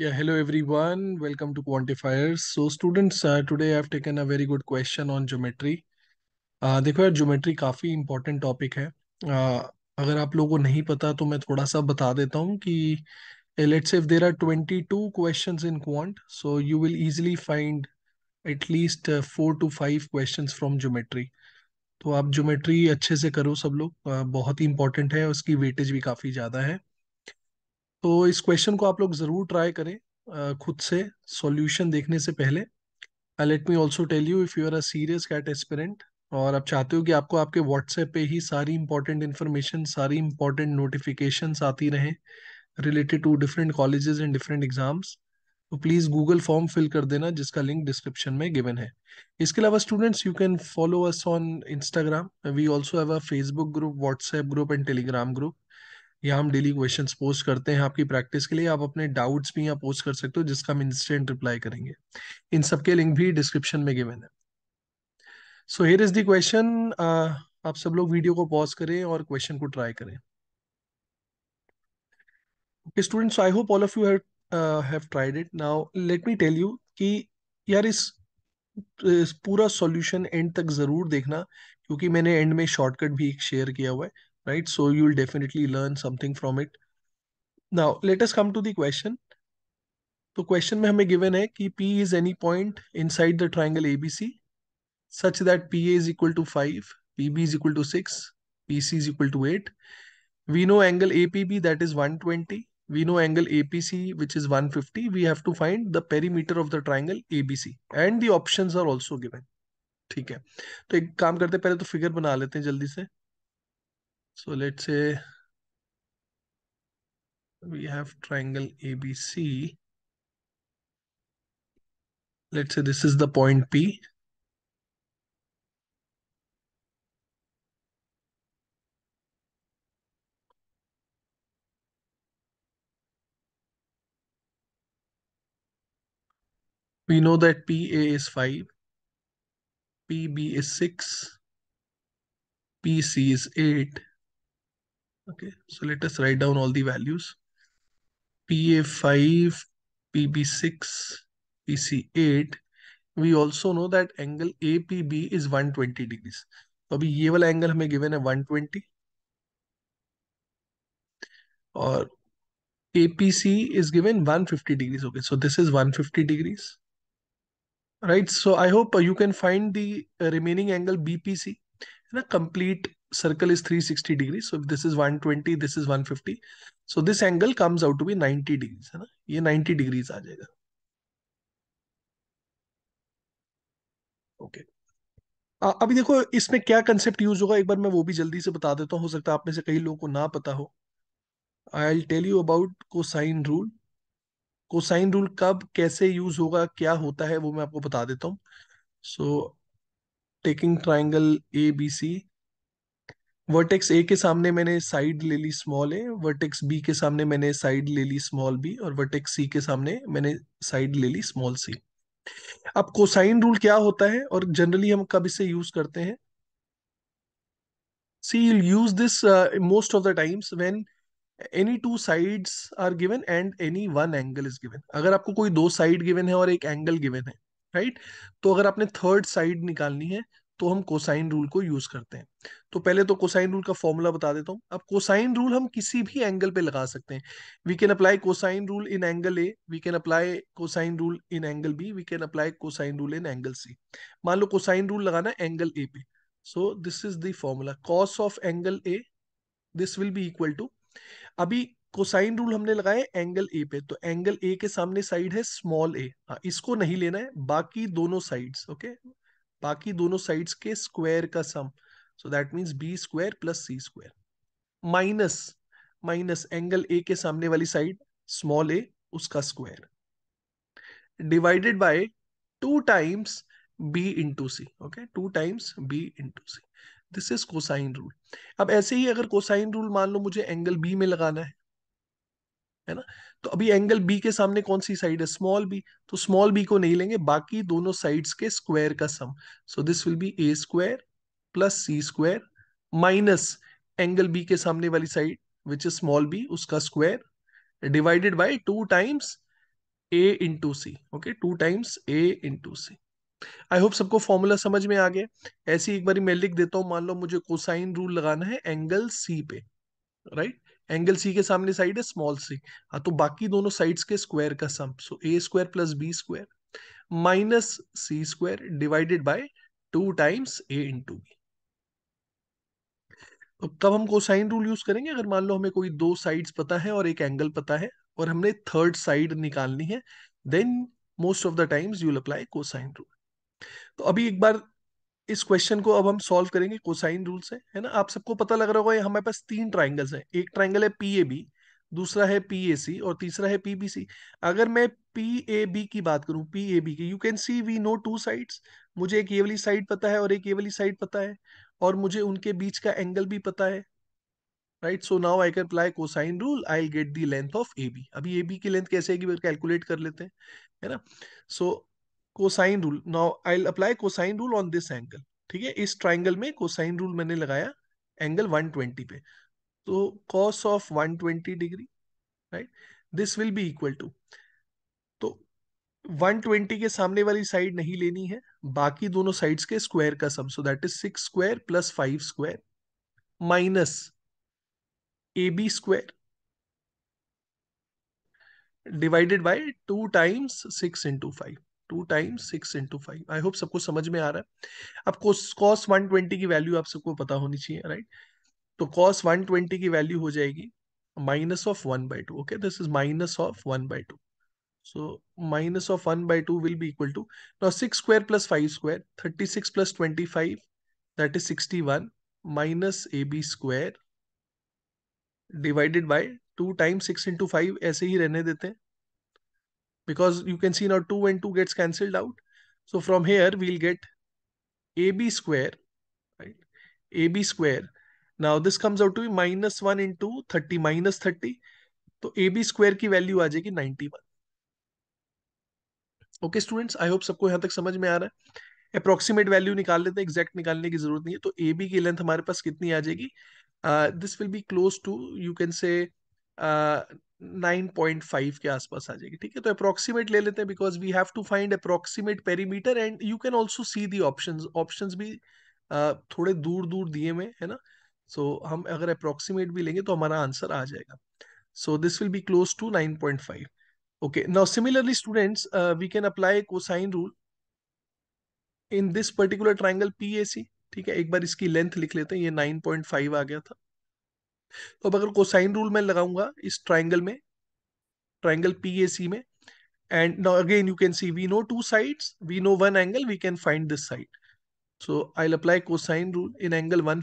Yeah, hello everyone. Welcome to Quantifiers. So students, uh, today I've taken a very good question on geometry. Uh, देखो यार geometry काफ़ी important topic है uh, अगर आप लोगों को नहीं पता तो मैं थोड़ा सा बता देता हूँ कि let's if there are twenty two question in quant so you will easily find at least four to five question from geometry तो आप ज्योमेट्री अच्छे से करो सब लोग uh, बहुत ही इंपॉर्टेंट है उसकी वेटेज भी काफ़ी ज़्यादा है तो इस क्वेश्चन को आप लोग ज़रूर ट्राई करें खुद से सॉल्यूशन देखने से पहले let me also tell you if you are a serious CAT aspirant और आप चाहते हो कि आपको आपके व्हाट्सएप पे ही सारी इंपॉर्टेंट इन्फॉर्मेशन सारी इंपॉर्टेंट नोटिफिकेशन आती रहें related to different colleges and different exams तो प्लीज़ गूगल फॉर्म फिल कर देना जिसका लिंक डिस्क्रिप्शन में गिवन है इसके अलावा students you can follow us on Instagram we also have a Facebook group WhatsApp group and Telegram group या हम डेली क्वेश्चन पोस्ट करते हैं आपकी प्रैक्टिस के लिए आप अपने डाउट्स भी यहाँ पोस्ट कर सकते हो जिसका हम इंस्टेंट रिप्लाई करेंगे इन सबके लिंक भी डिस्क्रिप्शन में गिवेन है so here is the question आप सब लोग वीडियो को पॉज करें और क्वेश्चन को ट्राई करें okay students so i hope all of you have uh, have tried it now let कि यार इस, इस पूरा सॉल्यूशन एंड तक जरूर देखना क्योंकि मैंने एंड में शॉर्टकट भी शेयर किया हुआ है right? So you'll definitely learn something from it. Now, let us come to the question. तो क्वेश्चन में हमें गिवन है कि P is any point inside the triangle ABC such that PA is equal to 5, PB is equal to 6, PC is equal to 8. We know angle APB that is 120. We know angle APC which is 150. We have to find the perimeter of the triangle ABC and the options are also given. ठीक है तो एक काम करते हैं पहले तो figure बना लेते हैं जल्दी से So let's say we have triangle ABC. Let's say this is the point P. We know that PA is 5, PB is 6, PC is 8, Okay, so let us write down all the values. PA5, PB6, PC8. We also know that angle APB is 120 degrees. So, अभी ये वाला angle हमें given है 120 और APC is given 150 degrees. Okay, so this is 150 degrees. Right, so I hope you can find the remaining angle BPC in a complete circle is 360 degrees so if this is 120 this is 150 so this angle comes out to be 90 degrees है ना ये 90 degrees आ जाएगा okay. अभी देखो इसमें क्या concept use होगा एक बार मैं वो भी जल्दी से बता देता हूँ हो सकता है आप में से कई लोगों को ना पता हो I tell you about cosine rule cosine rule कब कैसे यूज होगा क्या होता है वो मैं आपको बता देता हूँ so taking triangle A B C vertex A के सामने मैंने साइड ले ली स्मॉल ए वर्टेक्स बी के सामने मैंने साइड ले ली स्मॉल बी और वर्टेक्स सी के सामने मैंने साइड ले ली स्मॉल सी अब कोसाइन रूल क्या होता है और जनरली हम कब इसे यूज करते हैं see you use this most of the times when any two sides are given and any one angle is given अगर आपको कोई दो साइड गिवन है और एक एंगल गिवन है राइट right? तो अगर आपने थर्ड साइड निकालनी है तो हम कोसाइन रूल को यूज करते हैं तो पहले तो कोसाइन रूल का फॉर्मूला बता देता हूं अब कोसाइन रूल हम किसी भी एंगल पे लगा सकते हैं we can apply cosine rule in angle A we can apply cosine rule in angle B we can apply cosine rule in angle C मान लो कोसाइन रूल लगाना एंगल ए पे so this is the formula cos of angle A this will be equal to अभी cosine rule हमने लगाए angle A पे तो angle A के सामने साइड है स्मॉल ए हाँ, इसको नहीं लेना है बाकी दोनों साइड्स ओके बाकी दोनों साइड्स के स्क्वायर का sum so that means b square plus c square minus minus angle A के सामने वाली साइड स्मॉल ए उसका square divided by two times b into c okay two times b into c this is cosine rule अब ऐसे ही अगर cosine rule मान लो मुझे angle B में लगाना है है ना तो अभी एंगल बी के सामने कौन सी साइड है स्मॉल बी तो स्मॉल बी को नहीं लेंगे बाकी दोनों साइड्स के स्क्वायर का sum so this will be a square plus c square minus angle B के सामने वाली side which is small b उसका square divided by two times a into c okay two times a into c I hope सबको formula समझ में आ गया ऐसी एक बार मैं लिख देता हूँ मान लो मुझे कोसाइन रूल लगाना है एंगल सी पे राइट एंगल सी के सामने साइड है स्मॉल सी हाँ तो बाकी दोनों साइड्स के स्क्वायर का sum so a square plus b square minus c square divided by two times a into b तो कब हम कोसाइन रूल यूज करेंगे अगर मान लो हमें कोई दो साइड्स पता है और एक एंगल पता है और हमने थर्ड साइड निकालनी है then most of the times you'll apply cosine rule तो अभी एक बार इस क्वेश्चन को अब हम सॉल्व करेंगे कोसाइन रूल से है ना आप सबको पता लग रहा होगा हमारे पास तीन ट्राइंगल्स हैं एक ट्राइंगल है पी ए बी दूसरा है पी ए सी और तीसरा है पी बी सी अगर मैं पी ए बी की बात करूं पी ए बी की you can see we know two sides मुझे एक ये वाली साइड पता है और एक ये वाली साइड पता है और मुझे उनके बीच का एंगल भी पता है right so now I can apply cosine rule I get the length of A B अभी ए बी की लेंथ कैसे आएगी कैलकुलेट कर लेते हैं है ना so so, cosine rule now I apply cosine rule on this angle ठीक है इस ट्राइंगल में कोसाइन रूल मैंने लगाया एंगल 120 पे तो cos of 120 degree right this will be equal to तो 120 के सामने वाली साइड नहीं लेनी है बाकी दोनों साइड्स के स्क्वायर का sum so that is six square plus five square minus A B square divided by two times six into five two time six into five I hope सबको समझ में आ रहा है अब कॉस वन ट्वेंटी की value आप सबको पता होनी चाहिए राइट तो कॉस वन ट्वेंटी की वैल्यू हो जाएगी minus of one by two okay this is minus of one by two so minus of one by two will be equal to will six square plus five square thirty six plus twenty five that is sixty one minus A B square divided by two time six into five ऐसे ही रहने देते हैं because you can see now 2 and 2 gets cancelled out. So from here, we'll get AB square, right? AB square. Now this comes out to be minus 1 into 30 minus 30. तो a square ki value value आ जाएगी 91 Okay, students, I hope sabko yahan tak samajh mein आ रहा है approximate value निकाल लेते हैं exact निकालने की जरूरत नहीं है तो ki length hamare length kitni पास कितनी Uh, this will be close to, you can say, uh, 9.5 के आसपास आ जाएगी ठीक है तो अप्रोक्सीमेट ले लेते हैं because we have to find approximate perimeter and you can also see the option option भी थोड़े दूर दूर दिए हुए है ना सो so, हम अगर अप्रोक्सीमेट भी लेंगे तो हमारा आंसर आ जाएगा so this will be close to 9.5 okay now similarly students uh, we can apply cosine rule in this particular triangle pac ठीक है एक बार इसकी लेंथ लिख लेते हैं ये 9.5 आ गया था तो अब अगर कोसाइन रूल मैं लगाऊंगा इस ट्राइंगल में ट्राइंगल पी ए सी में and again you can see we know two side we know one angle we can find this side so I apply cosine rule in angle one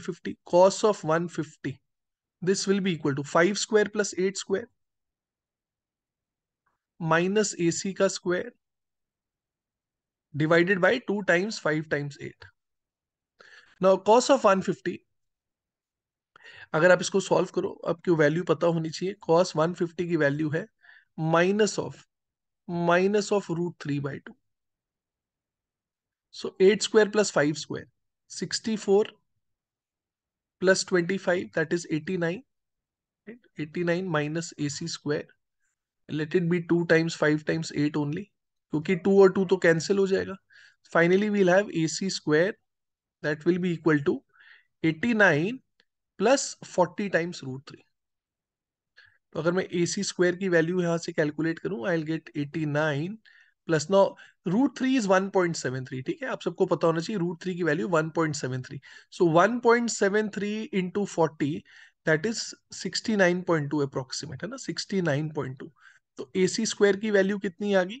cos of one this will be equal to five square plus eight square minus A C का square divided by two times five times eight now cos of one fifty अगर आप इसको solve करो आपकी value पता होनी चाहिए cos 150 की वैल्यू है minus of minus of root three by two so eight square plus five square sixty four plus twenty five that is eighty nine eighty nine minus A C square let it be two times five times eight only क्योंकि two और two तो cancel हो जाएगा finally we'll have A C square that will be equal to eighty nine plus forty times root three तो अगर मैं ए C square की value यहां से कैलकुलेट करूं I get eighty nine plus no root three is one point seven three ठीक है आप सबको पता होना चाहिए रूट थ्री की value one point seven three so one point seven three into forty that is sixty nine point two approximate है ना सिक्सटी नाइन पॉइंट टू तो ए सी स्क्वायर की वैल्यू कितनी आ गई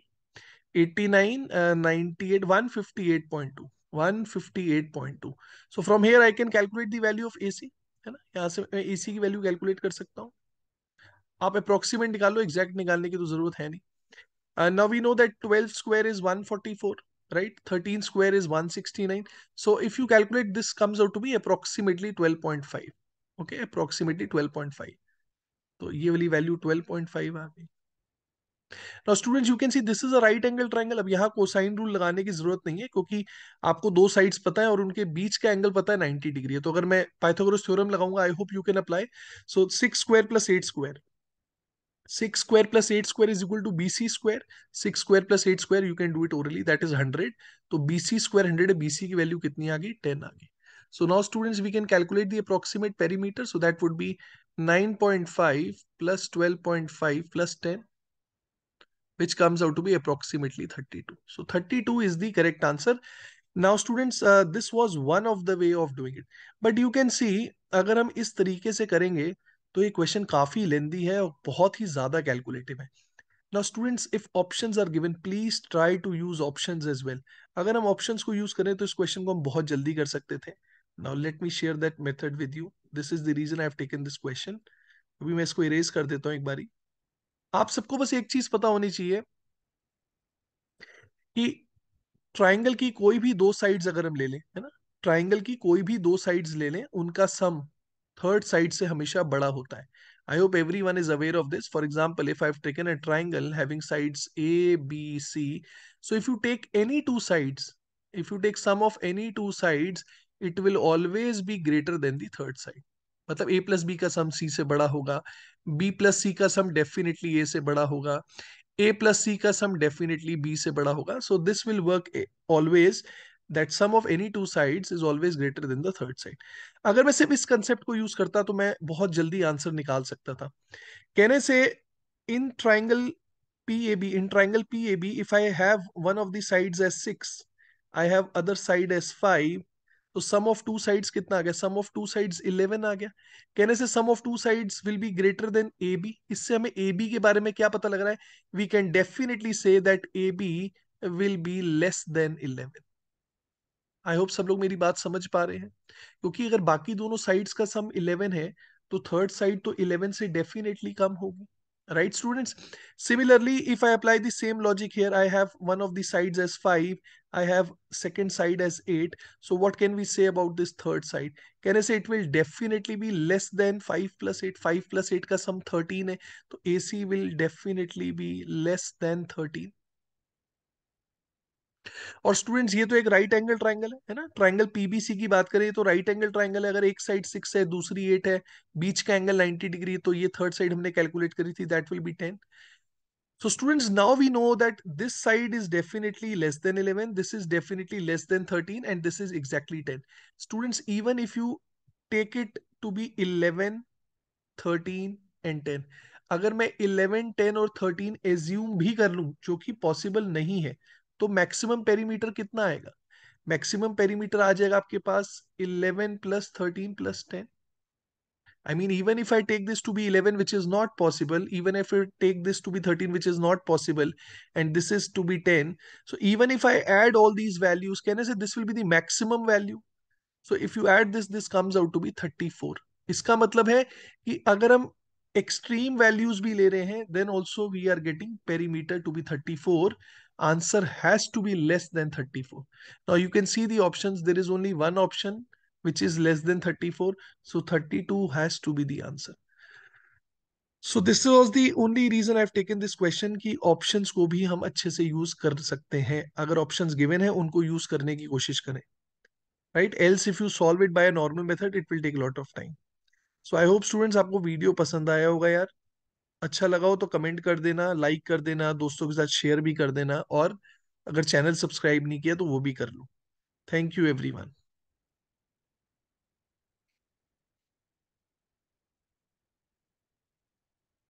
eighty nine ninety eight one fifty eight point two one fifty eight point two so from here I can calculate the value of A C है ना यहाँ से मैं एसी की वैल्यू कैलकुलेट कर सकता हूँ आप अप्रोक्सीमेट निकाल लो एग्जैक्ट निकालने की तो जरूरत है नहीं now we know that twelve square is one one forty four right thirteen square is sixty nine so if you calculate this comes out to be approximately twelve point five okay approximately twelve point five तो ये वाली value twelve point five आ गई now students you can see this is a right angle triangle अब यहाँ cosine rule लगाने की जरूरत नहीं है क्योंकि आपको दो साइड्स पता है और उनके बीच का एंगल पता है नाइनटी डिग्री है तो अगर मैं पाइथोग्रस थ्योरम लगाऊंगा I hope you can apply so six square plus eight square six square plus eight square is equal to B C square six square plus eight square you can do it orally that is hundred तो B C square hundred है B C की value कितनी आ गई ten आ गई so now students we can calculate the approximate perimeter so that would be nine point five plus twelve point five plus ten which comes out to be approximately 32. So 32 is the correct answer. Now students, uh, this was one of the way of doing it. But you can see, agar hum is tarike se karenge to ye question kafi lengthy hai aur bahut hi zyada calculative hai Now students, if options are given, please try to use options as well. agar hum options ko use kare to is question ko hum bahut jaldi kar sakte the Now let me share that method with you. This is the reason I have taken this question. abhi main isko erase kar deta hu ek bari आप सबको बस एक चीज पता होनी चाहिए कि triangle की कोई भी दो साइड अगर हम ले लें है ना ट्राइंगल की कोई भी दो साइड ले लें उनका सम थर्ड साइड से हमेशा बड़ा होता है I hope everyone is aware of this for example if I taken a triangle having sides A B C so if you take any two sides if you take sum of any two sides it will always be greater than the मतलब ए plus B का सम सी से बड़ा होगा B plus सी का सम definitely ए से बड़ा होगा ए plus सी का सम डेफिनेटली बी से बड़ा होगा so this will work always that sum of any two sides is always greater than the third side अगर मैं सिर्फ इस कंसेप्ट को यूज करता तो मैं बहुत जल्दी आंसर निकाल सकता था कहने से in triangle triangle P A B if I have one of the sides as six I have other side as five तो सम ऑफ टू साइड्स कितना आ गया sum of two sides eleven आ गया कहने से sum of two sides will be greater than A B इससे हमें ए बी के बारे में क्या पता लग रहा है we can definitely see that A B will be less than eleven I hope सब लोग मेरी बात समझ पा रहे हैं क्योंकि अगर बाकी दोनों साइड्स का सम इलेवन है तो थर्ड साइड तो इलेवन से डेफिनेटली कम होगी right students similarly if i apply the same logic here i have one of the sides as 5 i have second side as 8 so what can we say about this third side can i say it will definitely be less than 5 plus 8 5 plus 8 ka sum 13 hai to ac will definitely be less than 13 और students ये तो एक right angle triangle है ना triangle PBC की बात करें तो राइट एंगल ट्राइंगल है अगर एक साइड सिक्स है दूसरी एट है बीच का एंगल नाइनटी डिग्री तो ये थर्ड साइड हमने कैलकुलेट करी थी that will be ten so students now we know that this side is definitely less than eleven this is definitely less than thirteen and this is exactly ten students even if you take it to be eleven thirteen and ten अगर मैं eleven ten और thirteen assume भी कर लूं जो कि possible नहीं है तो मैक्सिमम पेरीमीटर कितना आएगा मैक्सिमम पेरीमीटर आ जाएगा आपके पास eleven plus thirteen plus ten I mean, even if I take this to be 11, which is not possible, even if I take this to be 13, which is not possible, and this is to be 10. So even if I add all these values, can I say this will be the maximum value? So if you add this, this comes out to be 34. इसका मतलब है कि अगर हम extreme values भी ले रहे हैं then also we are getting perimeter to be 34 answer has to be less than 34. Now you can see the options. There is only one option which is less than 34. So 32 has to be the answer. So this was the only reason I taken this question कि options को भी हम अच्छे से use कर सकते हैं अगर ऑप्शंस गिवन है उनको यूज करने की कोशिश करें right else if you solve it by normal method it will take lot of time so I hope students आपको वीडियो पसंद आया होगा यार अच्छा लगा हो तो कमेंट कर देना लाइक कर देना दोस्तों के साथ शेयर भी कर देना और अगर चैनल सब्सक्राइब नहीं किया तो वो भी कर लो थैंक यू एवरीवन